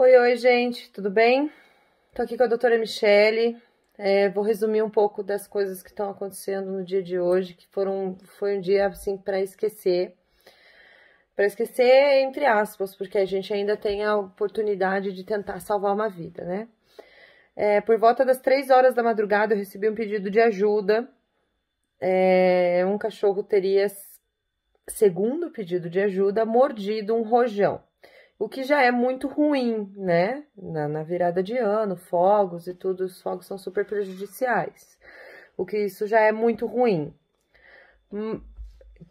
Oi, oi, gente, tudo bem? Tô aqui com a doutora Michele. É, vou resumir um pouco das coisas que estão acontecendo no dia de hoje, que foram foi um dia assim para esquecer. Para esquecer, entre aspas, porque a gente ainda tem a oportunidade de tentar salvar uma vida, né? É, por volta das três horas da madrugada, eu recebi um pedido de ajuda. É, um cachorro teria, segundo o pedido de ajuda, mordido um rojão o que já é muito ruim, né? Na, na, virada de ano, fogos e tudo, os fogos são super prejudiciais, o que isso já é muito ruim. Hum,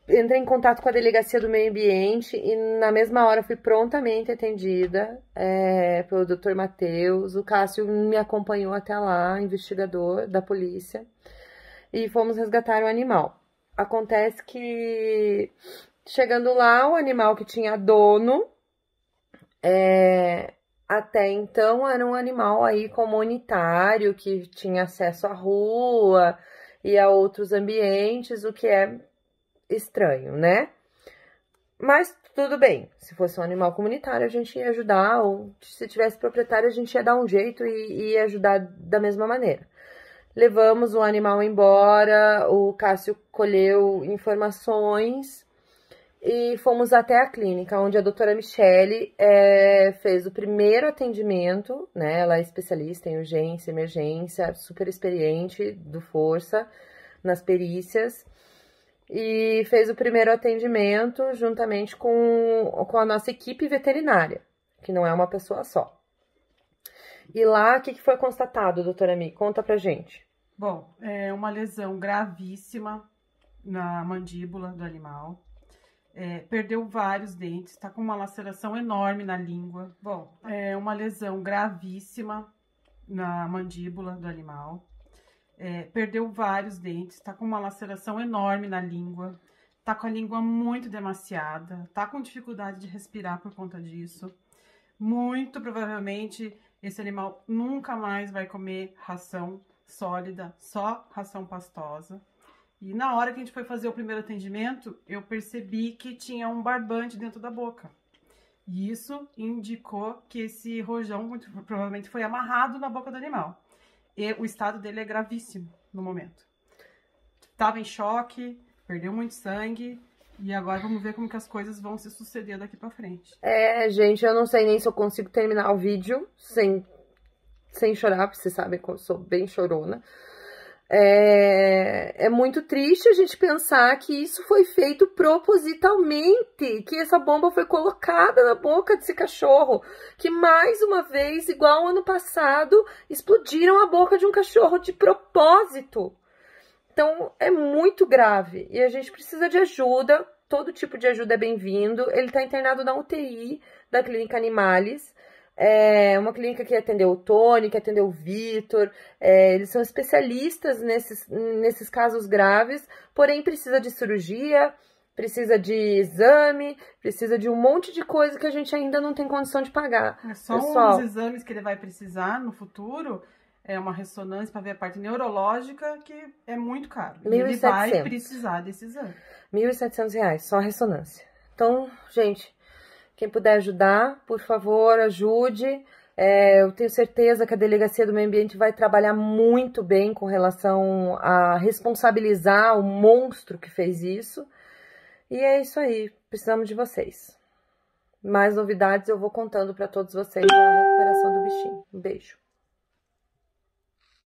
entrei em contato com a delegacia do meio ambiente e na mesma hora fui prontamente atendida é, pelo Dr. Matheus. O Cássio me acompanhou até lá, investigador da polícia, e fomos resgatar o animal. Acontece que chegando lá, o animal que tinha dono é, até então era um animal aí comunitário que tinha acesso à rua e a outros ambientes, o que é estranho, né? Mas tudo bem, se fosse um animal comunitário a gente ia ajudar, ou se tivesse proprietário a gente ia dar um jeito e ia ajudar da mesma maneira. Levamos o animal embora, o Cássio colheu informações e fomos até a clínica, onde a doutora Michele é, fez o primeiro atendimento, né? Ela é especialista em urgência, emergência, super experiente do Força nas perícias. E fez o primeiro atendimento juntamente com, com a nossa equipe veterinária, que não é uma pessoa só. E lá, o que, que foi constatado, doutora Mi? Conta pra gente. Bom, é uma lesão gravíssima na mandíbula do animal, é, perdeu vários dentes, está com uma laceração enorme na língua. Bom, é uma lesão gravíssima na mandíbula do animal. É, perdeu vários dentes, está com uma laceração enorme na língua. Está com a língua muito demasiada, está com dificuldade de respirar por conta disso. Muito provavelmente esse animal nunca mais vai comer ração sólida, só ração pastosa. E na hora que a gente foi fazer o primeiro atendimento, eu percebi que tinha um barbante dentro da boca. E isso indicou que esse rojão muito provavelmente foi amarrado na boca do animal. E o estado dele é gravíssimo no momento. Tava em choque, perdeu muito sangue, e agora vamos ver como que as coisas vão se suceder daqui para frente. É, gente, eu não sei nem se eu consigo terminar o vídeo sem, sem chorar, porque vocês sabem que eu sou bem chorona. É, é, muito triste a gente pensar que isso foi feito propositalmente, que essa bomba foi colocada na boca desse cachorro, que mais uma vez, igual ano passado, explodiram a boca de um cachorro de propósito. Então é muito grave e a gente precisa de ajuda. Todo tipo de ajuda é bem-vindo. Ele está internado na UTI da Clínica Animales é uma clínica que atendeu o Tony, que atendeu o Vitor, é, eles são especialistas nesses, nesses casos graves, porém precisa de cirurgia, precisa de exame, precisa de um monte de coisa que a gente ainda não tem condição de pagar. É só os exames que ele vai precisar no futuro, é uma ressonância para ver a parte neurológica, que é muito caro. 1, ele vai precisar desse exame. R$ 1.700, só a ressonância. Então, gente, quem puder ajudar, por favor, ajude. É, eu tenho certeza que a Delegacia do Meio Ambiente vai trabalhar muito bem com relação a responsabilizar o monstro que fez isso. E é isso aí, precisamos de vocês. Mais novidades eu vou contando para todos vocês da recuperação do bichinho. Um beijo.